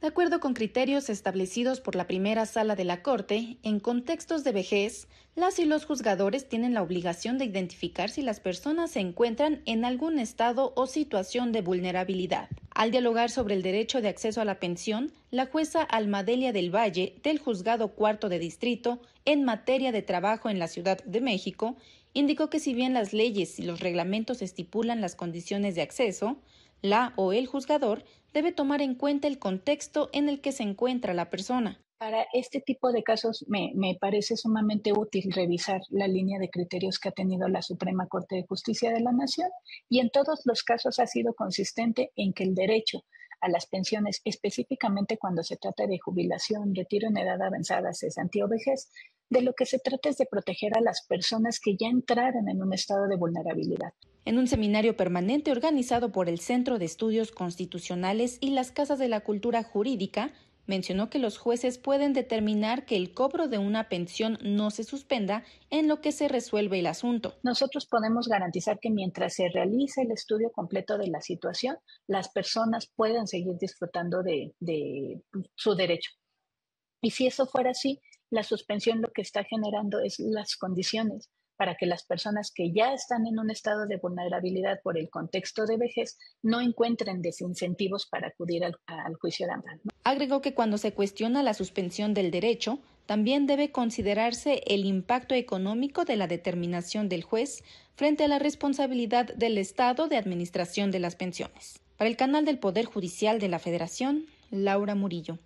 de acuerdo con criterios establecidos por la primera sala de la Corte, en contextos de vejez, las y los juzgadores tienen la obligación de identificar si las personas se encuentran en algún estado o situación de vulnerabilidad. Al dialogar sobre el derecho de acceso a la pensión, la jueza Almadelia del Valle, del Juzgado Cuarto de Distrito, en materia de trabajo en la Ciudad de México, indicó que si bien las leyes y los reglamentos estipulan las condiciones de acceso, la o el juzgador debe tomar en cuenta el contexto en el que se encuentra la persona. Para este tipo de casos me, me, parece sumamente útil revisar la línea de criterios que ha tenido la Suprema Corte de Justicia de la Nación y en todos los casos ha sido consistente en que el derecho a las pensiones, específicamente cuando se trata de jubilación, retiro en edad avanzada, cesantía o de lo que se trata es de proteger a las personas que ya entraron en un estado de vulnerabilidad en un seminario permanente organizado por el Centro de Estudios Constitucionales y las Casas de la Cultura Jurídica, mencionó que los jueces pueden determinar que el cobro de una pensión no se suspenda en lo que se resuelve el asunto. Nosotros podemos garantizar que mientras se realice el estudio completo de la situación, las personas puedan seguir disfrutando de, de pues, su derecho. Y si eso fuera así, la suspensión lo que está generando es las condiciones para que las personas que ya están en un estado de vulnerabilidad por el contexto de vejez no encuentren desincentivos para acudir al, juicio de amparo. Agregó que cuando se cuestiona la suspensión del derecho, también debe considerarse el impacto económico de la determinación del juez frente a la responsabilidad del Estado de Administración de las Pensiones. Para el canal del Poder Judicial de la Federación, Laura Murillo.